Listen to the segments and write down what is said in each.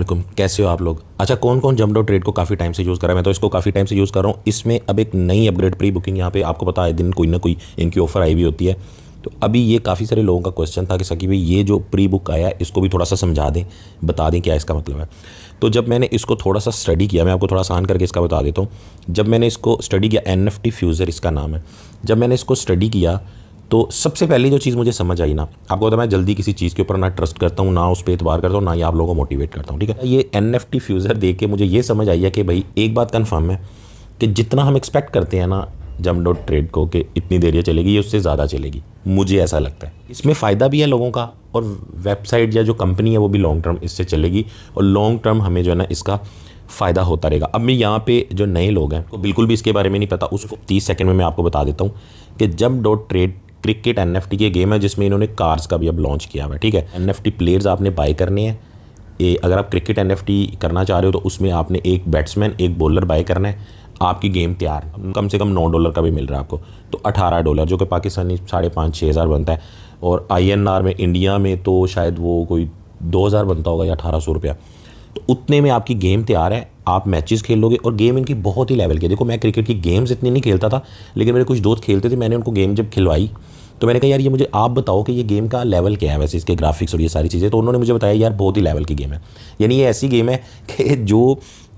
वालेकुम कैसे हो आप लोग अच्छा कौन कौन जमडो ट्रेड को काफ़ी टाइम से यूज़ कर रहा है मैं तो इसको काफ़ी टाइम से यूज़ कर रहा हूँ इसमें अब एक नई अपग्रेड प्री बुकिंग यहाँ पे आपको पता है दिन कोई ना कोई इनकी ऑफ़र आई भी होती है तो अभी ये काफ़ी सारे लोगों का क्वेश्चन था कि सकी भाई ये जो प्री बुक आया इसको भी थोड़ा सा समझा दें बता दें क्या इसका मतलब है तो जब मैंने इसको थोड़ा सा स्टडी किया मैं आपको थोड़ा आसान करके इसका बता देता हूँ जब मैंने इसको स्टडी किया एन एफ टी फ्यूज़र इसका नाम है जब मैंने इसको स्टडी किया तो सबसे पहली जो चीज़ मुझे समझ आई ना आपको पता मैं जल्दी किसी चीज़ के ऊपर ना ट्रस्ट करता हूँ ना उस पर इतबार करता हूँ ना ही आप लोगों को मोटिवेट करता हूँ ठीक है ये एन एफ टी फ्यूज़र देख के मुझे ये समझ आई है कि भाई एक बात कन्फर्म है कि जितना हम एक्सपेक्ट करते हैं ना जम डॉट ट्रेड को कि इतनी देर ये चलेगी ये उससे ज़्यादा चलेगी मुझे ऐसा लगता है इसमें फ़ायदा भी है लोगों का और वेबसाइट या जो कंपनी है वो भी लॉन्ग टर्म इससे चलेगी और लॉन्ग टर्म हमें जो है ना इसका फ़ायदा होता रहेगा अब मैं यहाँ पे जो नए लोग हैं तो बिल्कुल भी इसके बारे में नहीं पता उसको तीस सेकंड में मैं आपको बता देता हूँ कि jump dot trade cricket N F T की गेम है जिसमें इन्होंने कार्स का भी अब लॉन्च किया हुआ है ठीक है एन एफ टी प्लेयर्स आपने बाय करने हैं ये अगर आप क्रिकेट एन एफ टी करना चाह रहे हो तो उसमें आपने एक बैट्समैन एक बॉलर बाय करना है आपकी गेम तैयार कम से कम नौ डॉलर का भी मिल रहा है आपको तो अठारह डॉलर जो कि पाकिस्तानी साढ़े पाँच छः हज़ार बनता है और आई एन आर में इंडिया में तो शायद वो कोई दो हज़ार बनता होगा या अठारह सौ रुपया तो उतने में आपकी गेम तैयार है आप मैचेस खेल लोगे और गेम इनकी बहुत ही लेवल की देखो मैं क्रिकेट की गेम्स इतनी नहीं खेलता था लेकिन मेरे कुछ दोस्त खेलते थे मैंने उनको गेम जब खिलवाई तो मैंने कहा यार ये मुझे आप बताओ कि ये गेम का लेवल क्या है वैसे इसके ग्राफिक्स और ये सारी चीज़ें तो उन्होंने मुझे बताया यार बहुत ही लेवल की गेम है यानी ये ऐसी गेम है कि जो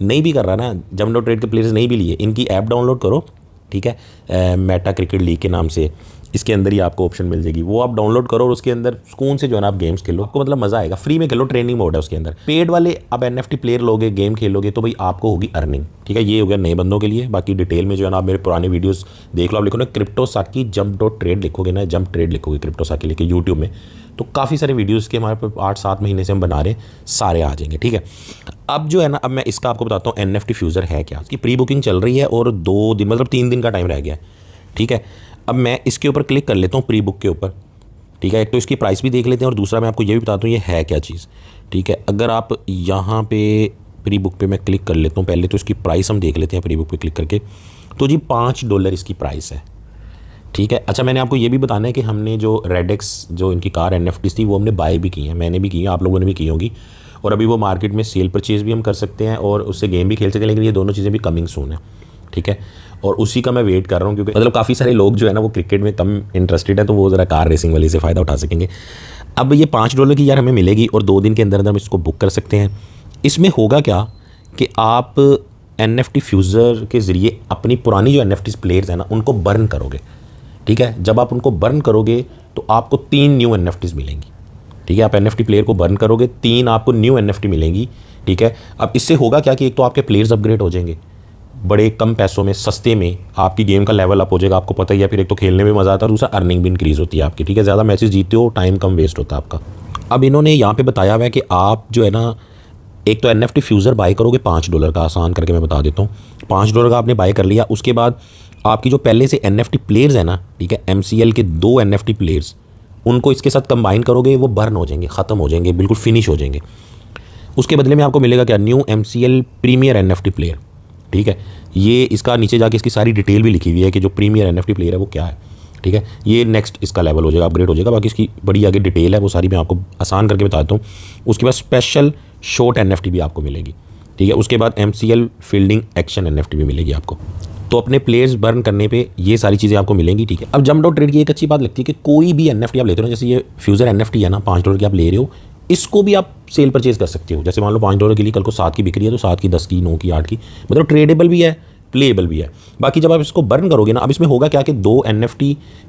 नहीं भी कर रहा ना नो ट्रेड के प्लेयर्स नहीं भी लिए इनकी ऐप डाउनलोड करो ठीक है मेटा क्रिकेट लीग के नाम से इसके अंदर ही आपको ऑप्शन मिल जाएगी वो आप डाउनलोड करो और उसके अंदर स्कून से जो है आप गेम्स खेलो आपको मतलब मजा आएगा फ्री में खेलो ट्रेनिंग मोड है उसके अंदर पेड वाले आप एन प्लेयर लोगे गेम खेलोगे तो भाई आपको होगी अर्निंग ठीक है ये हो गया नए बंदों के लिए बाकी डिटेल में जो है ना आप मेरे पुराने वीडियोज देख लो आप लिखो ना क्रिप्टो साकी जंप डॉट ट्रेड लिखोगे ना जंप ट्रेड लिखोगे क्रिप्टो साकी लिखे यूट्यूब में तो काफ़ी सारे वीडियोस के हमारे पे आठ सात महीने से हम बना रहे हैं सारे आ जाएंगे ठीक है अब जो है ना अब मैं इसका आपको बताता हूँ एन एफ फ्यूज़र है क्या उसकी प्री बुकिंग चल रही है और दो दिन मतलब तीन दिन का टाइम रह गया ठीक है अब मैं इसके ऊपर क्लिक कर लेता हूँ प्री बुक के ऊपर ठीक है एक तो इसकी प्राइस भी देख लेते हैं और दूसरा मैं आपको ये भी बताता हूँ ये है क्या चीज़ ठीक है अगर आप यहाँ पे प्री बुक पे मैं क्लिक कर लेता हूँ पहले तो इसकी प्राइस हम देख लेते हैं प्री बुक पे क्लिक करके तो जी पाँच डॉलर इसकी प्राइस है ठीक है अच्छा मैंने आपको ये भी बताना है कि हमने जो रेडेक्स जो इनकी कार एन थी वो हमने बाय भी की है मैंने भी की है आप लोगों ने भी की होगी और अभी वो मार्केट में सेल परचेज़ भी हम कर सकते हैं और उससे गेम भी खेल सकते हैं लेकिन ये दोनों चीज़ें भी कमिंग सून है ठीक है और उसी का मैं वेट कर रहा हूँ क्योंकि मतलब काफ़ी सारे लोग जो है ना वो क्रिकेट में कम इंटरेस्टेड है तो वो ज़रा कार रेसिंग वाली से फ़ायदा उठा सकेंगे अब ये पाँच डॉलर की यार हमें मिलेगी और दो दिन के अंदर अंदर हम इसको बुक कर सकते हैं इसमें होगा क्या कि आप एन एफ टी फ्यूज़र के ज़रिए अपनी पुरानी जो एन एफ टी प्लेयर्स हैं ना उनको बर्न करोगे ठीक है जब आप उनको बर्न करोगे तो आपको तीन न्यू एन एफ टीज़ मिलेंगी ठीक है आप एन एफ टी प्लेयर को बर्न करोगे तीन आपको न्यू एन एफ टी मिलेंगी ठीक है अब इससे होगा क्या कि एक तो आपके प्लेयर्स अपग्रेड हो जाएंगे बड़े कम पैसों में सस्ते में आपकी गेम का लेवल अप हो जाएगा आपको पता ही है फिर एक तो खेलने में मज़ा आता है दूसरा अर्निंग भी इंक्रीज़ होती है आपकी ठीक है ज़्यादा मैचेस जीते हो टाइम कम वेस्ट होता है आपका अब इन्होंने यहाँ पे बताया हुआ है कि आप जो है ना एक तो एन एफ फ्यूज़र बाई करोगे पाँच डॉलर का आसान करके मैं बता देता हूँ पाँच डॉलर का आपने बाई कर लिया उसके बाद आपकी जो पहले से एन एफ प्लेयर्स हैं ना ठीक है एम के दो एन एफ प्लेयर्स उनको इसके साथ कंबाइन करोगे वो बर्न हो जाएंगे ख़त्म हो जाएंगे बिल्कुल फिनिश हो जाएंगे उसके बदले में आपको मिलेगा क्या new M C L premier N F T player ठीक है ये इसका नीचे जाके इसकी सारी डिटेल भी लिखी हुई है कि जो प्रीमियर एन प्लेयर है वो क्या है ठीक है ये नेक्स्ट इसका लेवल हो जाएगा अपग्रेड हो जाएगा बाकी इसकी बड़ी आगे डिटेल है वो सारी मैं आपको आसान करके बताता हूँ उसके बाद स्पेशल शॉर्ट एन भी आपको मिलेगी ठीक है उसके बाद एम फील्डिंग एक्शन एन भी मिलेगी आपको तो अपने प्लेयर्स बर्न करने पे ये सारी चीज़ें आपको मिलेंगी ठीक है अब जम डॉट ट्रेड की एक अच्छी बात लगती है कि कोई भी एन आप लेते हो जैसे ये फ्यूज़र एन है ना पाँच डॉलर की आप ले रहे हो इसको भी आप सेल परचेज कर सकते हो जैसे मान लो पाँच डॉलर के लिए कल को सात की बिक्री है तो सात की दस की नौ की आठ की मतलब ट्रेडेबल भी है प्लेएबल भी है बाकी जब आप इसको बर्न करोगे ना अब इसमें होगा क्या कि दो एन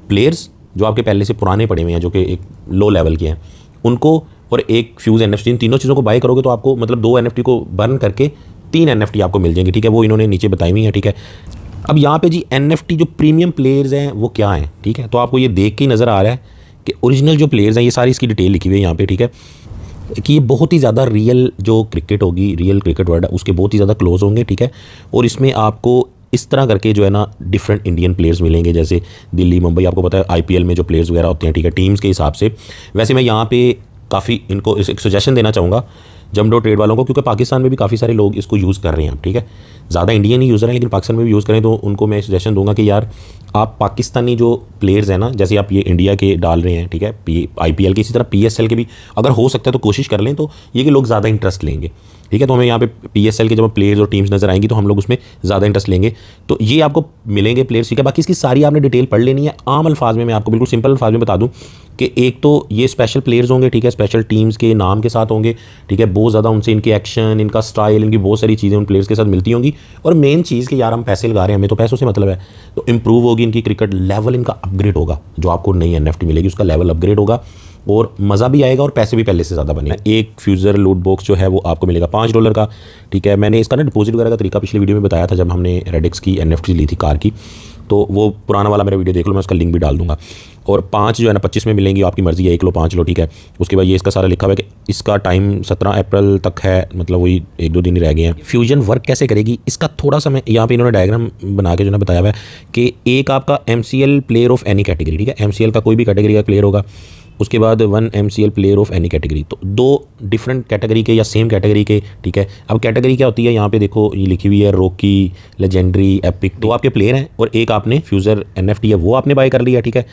प्लेयर्स जो आपके पहले से पुराने पड़े हुए हैं जो कि एक लो लेवल के हैं उनको और एक फ्यूज़ एन इन तीनों चीज़ों को बाय करोगे तो आपको मतलब दो एन को बर्न करके तीन एन आपको मिल जाएंगी ठीक है वो इन्होंने नीचे बताई हुई है ठीक है अब यहाँ पे जी एन जो प्रीमियम प्लेयर्स हैं वो क्या हैं ठीक है तो आपको ये देख के ही नज़र आ रहा है कि ओरिजिनल जो प्लेयर्स हैं ये सारी इसकी डिटेल लिखी हुई है यहाँ पे ठीक है कि ये बहुत ही ज़्यादा रियल जो क्रिकेट होगी रियल क्रिकेट वर्ल्ड है उसके बहुत ही ज़्यादा क्लोज होंगे ठीक है और इसमें आपको इस तरह करके जो है ना डिफरेंट इंडियन प्लेयर्स मिलेंगे जैसे दिल्ली मुंबई आपको पता है आईपीएल में जो प्लेयर्स वगैरह होते हैं ठीक है टीम्स के हिसाब से वैसे मैं यहाँ पे काफ़ी इनको एक सजेशन देना चाहूँगा जमडो ट्रेड वालों को क्योंकि पाकिस्तान में भी काफ़ी सारे लोग इसको यूज़ कर रहे हैं ठीक है ज़्यादा इंडियन ही यूज़र हैं लेकिन पाकिस्तान में भी यूज़ करें तो उनको मैं सजेशन दूंगा कि यार आप पाकिस्तानी जो प्लेयर्स हैं ना जैसे आप ये इंडिया के डाल रहे हैं ठीक है पी आई पी एल के इसी तरह पी एस एल के भी अगर हो सकता है तो कोशिश कर लें तो ये कि लोग ज़्यादा इंटरेस्ट लेंगे ठीक है तो हमें यहाँ पे पी एस एल के जब प्लेयर्स और टीम्स नज़र आएंगी तो हम लोग उसमें ज़्यादा इंटरेस्ट लेंगे तो ये आपको मिलेंगे प्लेयर्स ठीक है बाकी इसकी सारी आपने डिटेल पढ़ लेनी है आम अल्फाज में मैं आपको बिल्कुल सिंपल अल्फाज में बता दूँ कि एक तो ये स्पेशल प्लेयर्स होंगे ठीक है स्पेशल टीम्स के नाम के साथ होंगे ठीक है बहुत ज़्यादा उनसे इनके एक्शन इनका स्टाइल इनकी बहुत सारी चीज़ें उन प्लेयर्स के साथ मिलती होंगी और मेन चीज़ कि यार हम पैसे लगा रहे हैं हमें तो पैसों से मतलब है तो इम्प्रूव होगी इनकी क्रिकेट लेवल इनका अपग्रेड होगा जो आपको नई एन मिलेगी उसका लेवल अपग्रेड होगा और मज़ा भी आएगा और पैसे भी पहले से ज़्यादा बनेगा एक फ्यूज़र लूट बॉक्स जो है वो आपको मिलेगा पाँच डॉलर का ठीक है मैंने इसका ना डिपॉजिट वगैरह का तरीका पिछले वीडियो में बताया था जब हमने रेडिक्स की एन ली थी कार की तो वो पुराना वाला मेरा वीडियो देख लो मैं उसका लिंक भी डाल दूंगा और पाँच जो है ना पच्चीस में मिलेंगी आपकी मर्ज़ी है एक लो पाँच लो ठीक है उसके बाद ये इसका सारा लिखा हुआ है कि इसका टाइम सत्रह अप्रैल तक है मतलब वही एक दो दिन ही रह गए हैं फ्यूजन वर्क कैसे करेगी इसका थोड़ा सा मैं यहाँ पे इन्होंने डायग्राम बना के जो है बताया हुआ है कि एक आपका M player of any category ठीक है एम का कोई भी कैटेगरी का प्लेयर होगा उसके बाद one M C L player of any category तो दो डिफरेंट कैटेगरी के या सेम कैटेगरी के ठीक है अब कैटेगरी क्या होती है यहाँ पे देखो ये लिखी हुई है रोकी लेजेंडरी एपिक दो आपके प्लेयर हैं और एक आपने फ्यूज़र एन एफ टी है वो आपने बाय कर लिया ठीक है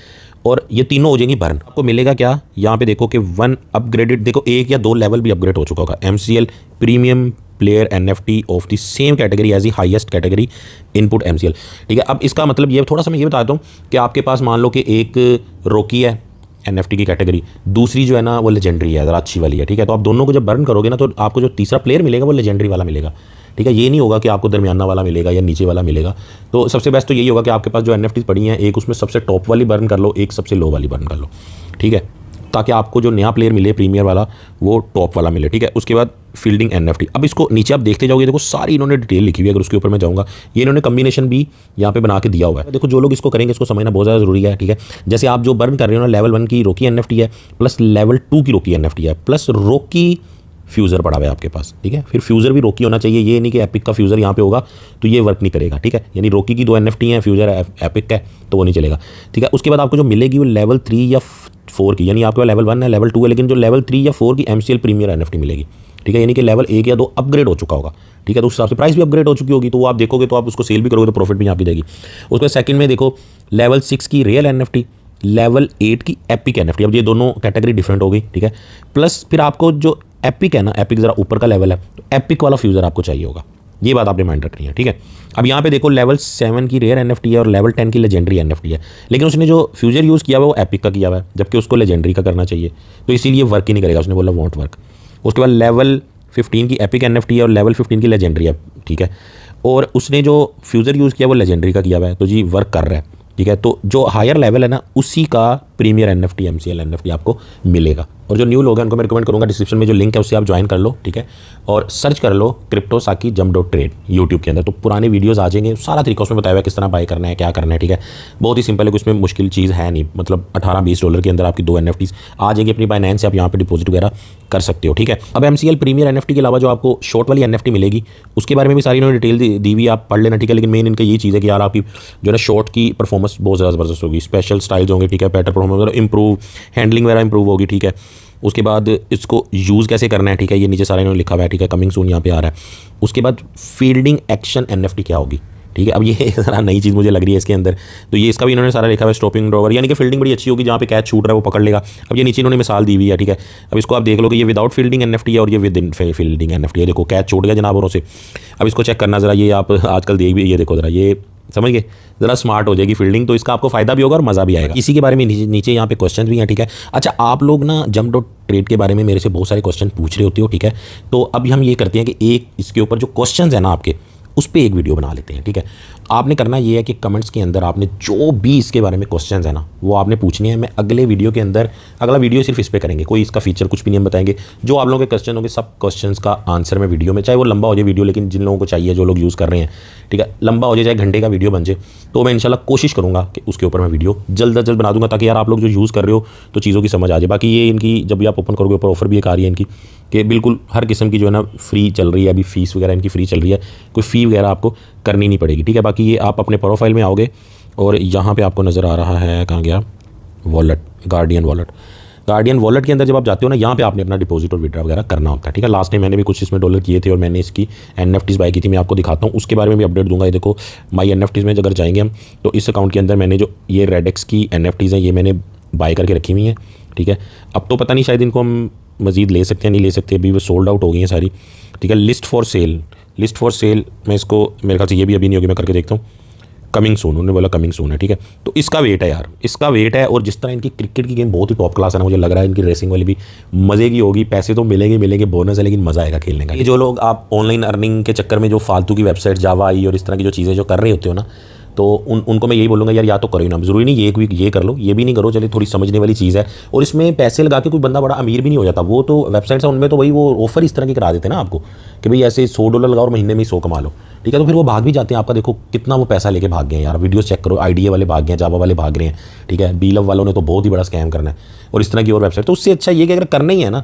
और ये तीनों हो जाएंगी बर्न आपको मिलेगा क्या यहाँ पे देखो कि वन अपग्रेडेड देखो एक या दो लेवल भी अपग्रेड हो चुका होगा M C L premium player N F T of the same category as the highest category input M C L ठीक है अब इसका मतलब ये थोड़ा सा मैं ये बताता हूँ कि आपके पास मान लो कि एक रोकी है एन एफ की कैटेगरी दूसरी जो है ना वो लेजेंडरी है ज़रा अच्छी वाली है ठीक है तो आप दोनों को जब बर्न करोगे ना तो आपको जो तीसरा प्लेयर मिलेगा वो लेजेंडरी वाला मिलेगा ठीक है ये नहीं होगा कि आपको दरमियाना वाला मिलेगा या नीचे वाला मिलेगा तो सबसे बेस्ट तो यही होगा कि आपके पास जो एन पड़ी हैं एक उसमें सबसे टॉप वाली बर्न कर लो एक सबसे लो वाली बर्न कर लो ठीक है ताकि आपको जो नया प्लेयर मिले प्रीमियर वाला वो टॉप वाला मिले ठीक है उसके बाद फील्डिंग एन अब इसको नीचे आप देखते जाओगे देखो सारी इन्होंने डिटेल लिखी हुई है अगर उसके ऊपर मैं जाऊँगा ये इन्होंने कम्बिनेशन भी यहाँ पे बना के दिया हुआ है देखो जो लोग इसको करेंगे इसको समझना बहुत ज़्यादा जरूरी है ठीक है जैसे आप जो बर्न कर रहे हो ना लेवल वन की रोकी एन है प्लस लेवल टू की रोकी एन है प्लस रोकी फ्यूज़र पड़ा हुआ है आपके पास ठीक है फिर फ्यूज़र भी रोकी होना चाहिए ये नहीं कि एपिक का फ्यूज़र यहाँ पे होगा तो ये वर्क नहीं करेगा ठीक है यानी रोकी की दो एन हैं फ्यूज़र एपिक है तो वो नहीं चलेगा ठीक है उसके बाद आपको जो मिलेगी वो लेवल थ्री या फोर की यानी आपके पास लेवल वन है लेवल टू है लेकिन जो लेवल थ्री या फोर की M C L premier N F T मिलेगी ठीक है यानी कि लेवल एक या दो अपग्रेड हो चुका होगा ठीक है तो उस हिसाब से प्राइस भी अपग्रेड हो चुकी होगी तो वो आप देखोगे तो आप उसको सेल भी करोगे तो प्रॉफिट भी यहाँ पे देगी उसके सेकंड में देखो लेवल सिक्स की real N F T level eight की एपिक एन एफ टी अब ये दोनों कैटेगरी डिफरेंट हो गई ठीक है प्लस फिर आपको जो एपिक है ना एपिक ज़रा ऊपर का लेवल है तो एपिक वाला फ्यूज़र आपको चाहिए होगा ये बात आपने माइंड रखनी है ठीक है अब यहाँ पे देखो लेवल सेवन की रेयर एन है और लेवल टेन की लेजेंडरी एन है लेकिन उसने जो फ्यूजर यूज़ किया हुआ वो एपिक का किया हुआ है जबकि उसको लेजेंडरी का करना चाहिए तो इसीलिए वर्क ही नहीं करेगा उसने बोला वॉन्ट वर्क उसके बाद लेवल फिफ्टीन की एपिक एन है और लेवल फिफ्टीन की लेजेंडरी है ठीक है और उसने जो फ्यूजर यूज़ किया वो लेजेंडरी का किया हुआ है तो जी वर्क कर रहा है ठीक है तो जो हायर लेवल है ना उसी का premier N F T M N F T आपको मिलेगा और जो न्यू लोग हैं उनको मैं रिकमेंड करूँगा डिस्क्रिप्शन में जो लिंक है उससे आप ज्वाइन कर लो ठीक है और सर्च कर लो क्रिप्टोसाकी जम डॉट ट्रेड यूट्यूब के अंदर तो पुराने वीडियोस आ जाएंगे सारा तरीका उसमें बताया हुआ है किस तरह बाय करना है क्या करना है ठीक है बहुत ही सिंपल है उसमें मुश्किल चीज़ है नहीं मतलब अठारह बीस डॉलर के अंदर आपकी दो एन एफ टीज आ जाएंगी अपनी बाइनेंस से आप यहाँ पर डिपोजिट वगैरह कर सकते हो ठीक है अब M C L premier N F T के अलावा जो आपको शॉर्ट वाली एन एफ टी मिलेगी उसके बारे में भी सारी इन्होंने डिटेल दी हुई आप पढ़ लेना ठीक है लेकिन मेन इनका ये चीज़ है कि यार आपकी जो है शॉर्ट की परफॉर्मेंस बहुत ज़्यादा जबरदस्त होगी स्पेशल स्टाइल्स होंगे ठीक है बेटर परफॉर्मेंस मतलब इम्प्रूव हैंडलिंग वगैरह इंप्रूव होगी ठीक है उसके बाद इसको यूज़ कैसे करना है ठीक है ये नीचे सारा इन्होंने लिखा हुआ है ठीक है कमिंग सून यहाँ पे आ रहा है उसके बाद फील्डिंग एक्शन एन क्या होगी ठीक है अब ये ज़रा नई चीज़ मुझे लग रही है इसके अंदर तो ये इसका भी इन्होंने सारा लिखा हुआ है स्टॉपिंग ड्रॉवर यानी कि फील्डिंग बड़ी अच्छी होगी जहाँ पे कैच छूट रहा है वो पकड़ लेगा अब ये नीचे इन्होंने मिसाल दी हुई है ठीक है अब इसको आप देख लो कि ये विदाउट फील्डिंग एन है और ये विद इन फील्डिंग एन है देखो कैच छूट गया जनाबरों से अब इसको चेक करना ज़रा ये आप आजकल देख भी ये देखो ज़रा ये समझ गए ज़रा स्मार्ट हो जाएगी फील्डिंग तो इसका आपको फायदा भी होगा और मज़ा भी आएगा इसी के बारे में नीचे यहाँ पे क्वेश्चन भी हैं ठीक है अच्छा आप लोग ना जम डॉट ट्रेड के बारे में मेरे से बहुत सारे क्वेश्चन पूछ रहे होते हो ठीक है तो अभी हम ये करते हैं कि एक इसके ऊपर जो क्वेश्चन है ना आपके उस पर एक वीडियो बना लेते हैं ठीक है आपने करना ये है कि कमेंट्स के अंदर आपने जो भी इसके बारे में क्वेश्चन है ना वो आपने पूछने हैं मैं अगले वीडियो के अंदर अगला वीडियो सिर्फ इस पर करेंगे कोई इसका फीचर कुछ भी नहीं हम बताएंगे जो आप लोगों के क्वेश्चन होंगे सब क्वेश्चन का आंसर मैं वीडियो में चाहे वो लंबा हो जाए वीडियो लेकिन जिन लोगों को चाहिए जो लोग यूज़ कर रहे हैं ठीक है लंबा हो जाए चाहे घंटे का वीडियो बन जाए तो मैं इनशाला कोशिश करूँगा कि उसके ऊपर मैं वीडियो जल्द अज जल्द बना दूँगा ताकि यार आप लोग जो यूज़ कर रहे हो तो चीज़ों की समझ आ जाए बाकी ये इनकी जब भी आप ओपन करोगे ऊपर ऑफर भी एक आ रही है इनकी कि बिल्कुल हर किस्म की जो है ना फ्री चल रही है अभी फीस वगैरह इनकी फ्री चल रही है कोई फ़ी वगैरह आपको करनी नहीं पड़ेगी ठीक है बाकी ये आप अपने प्रोफाइल में आओगे और यहाँ पे आपको नज़र आ रहा है कहाँ गया wallet guardian wallet guardian wallet के अंदर जब आप जाते हो ना यहाँ पे आपने अपना डिपॉजिट और विड्रा वगैरह करना होता है ठीक है लास्ट टाइम मैंने भी कुछ इसमें डॉलर किए थे और मैंने इसकी एन एफ बाई की थी मैं आपको दिखाता हूँ उसके बारे में भी अपडेट दूंगा ये देखो माई एन एफ में अगर जाएंगे हम तो इस अकाउंट के अंदर मैंने जो ये रेडेक्स की एन एफ हैं ये मैंने बाई करके रखी हुई हैं ठीक है अब तो पता नहीं शायद इनको हम मज़ीद ले सकते हैं नहीं ले सकते अभी वो सोल्ड आउट हो गई हैं सारी ठीक है list for sale list for sale मैं इसको मेरे ख्याल से ये भी अभी नहीं होगी मैं करके देखता हूँ कमिंग सोन उन्होंने बोला कमिंग सोन है ठीक है तो इसका वेट है यार इसका वेट है और जिस तरह इनकी क्रिकेट की गेम बहुत ही टॉप क्लास है ना मुझे लग रहा है इनकी रेसिंग वाली भी मज़े की होगी पैसे तो मिलेंगे मिलेंगे बोनस है लेकिन मज़ा आएगा खेलने का ये जो लोग आप ऑनलाइन अर्निंग के चक्कर में जो फालतू की वेबसाइट जावा आई और इस तरह की जो चीज़ें जो कर रहे होते हो ना तो उन उनको मैं यही बोलूँगा यार या तो करो ना ज़रूरी नहीं ये एक वीक ये कर लो ये भी नहीं करो चलिए थोड़ी समझने वाली चीज़ है और इसमें पैसे लगा के कोई बंदा बड़ा अमीर भी नहीं हो जाता वो तो वेबसाइट्स हैं उनमें तो वही वो ऑफर इस तरह की करा देते ना आपको कि भाई ऐसे सौ डॉलर लगाओ और महीने में सौ कमा लो ठीक है तो फिर वो भाग भी जाते हैं आपका देखो कितना वो पैसा लेके भाग गए हैं यार वीडियो चेक करो आईडीए वाले भाग गए हैं जावा वाले भाग रहे हैं ठीक है बी लव वालों ने तो बहुत ही बड़ा स्कैम करना है और इस तरह की और वेबसाइट तो उससे अच्छा ये कि अगर करना ही है ना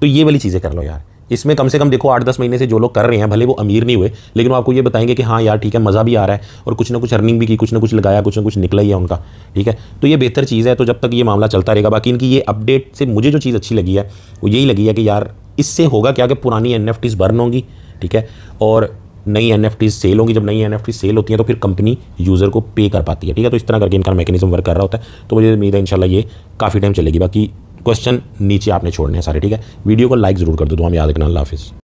तो ये वाली चीज़ें कर लो यार इसमें कम से कम देखो आठ दस महीने से जो लोग कर रहे हैं भले वो अमीर नहीं हुए लेकिन वो आपको ये बताएंगे कि हाँ यार ठीक है मज़ा भी आ रहा है और कुछ ना कुछ अर्निंग भी की कुछ ना कुछ लगाया कुछ ना कुछ निकला ही है उनका ठीक है तो ये बेहतर चीज़ है तो जब तक ये मामला चलता रहेगा बाकी इनकी ये अपडेट से मुझे जो चीज़ अच्छी लगी है वो यही लगी है कि यार इससे होगा क्या कि पुरानी एन बर्न होंगी ठीक है और नई एन सेल होंगी जब नई एन सेल होती है तो फिर कंपनी यूज़र को पे कर पाती है ठीक है तो इस तरह करके इनका मैकेनिज्म वर्क कर रहा होता है तो मुझे उम्मीद है इंशाल्लाह ये काफ़ी टाइम चलेगी बाकी क्वेश्चन नीचे आपने छोड़ने हैं सारे ठीक है वीडियो को लाइक ज़रूर कर दो तो हम याद रखना अल्लाह हाफिज़